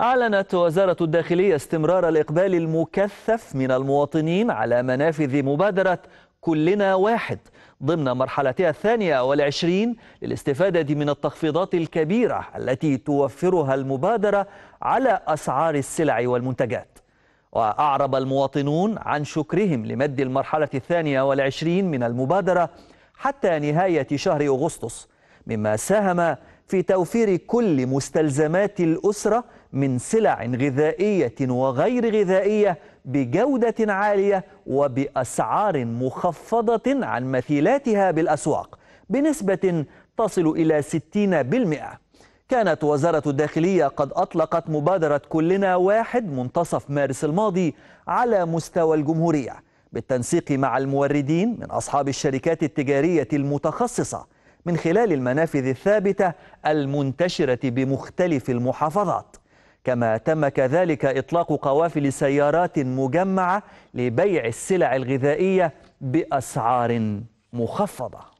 أعلنت وزارة الداخلية استمرار الإقبال المكثف من المواطنين على منافذ مبادرة كلنا واحد ضمن مرحلتها الثانية والعشرين للاستفادة من التخفيضات الكبيرة التي توفرها المبادرة على أسعار السلع والمنتجات وأعرب المواطنون عن شكرهم لمد المرحلة الثانية والعشرين من المبادرة حتى نهاية شهر أغسطس مما ساهم في توفير كل مستلزمات الأسرة من سلع غذائية وغير غذائية بجودة عالية وبأسعار مخفضة عن مثيلاتها بالأسواق بنسبة تصل إلى 60%. كانت وزارة الداخلية قد أطلقت مبادرة كلنا واحد منتصف مارس الماضي على مستوى الجمهورية بالتنسيق مع الموردين من أصحاب الشركات التجارية المتخصصة من خلال المنافذ الثابتة المنتشرة بمختلف المحافظات كما تم كذلك إطلاق قوافل سيارات مجمعة لبيع السلع الغذائية بأسعار مخفضة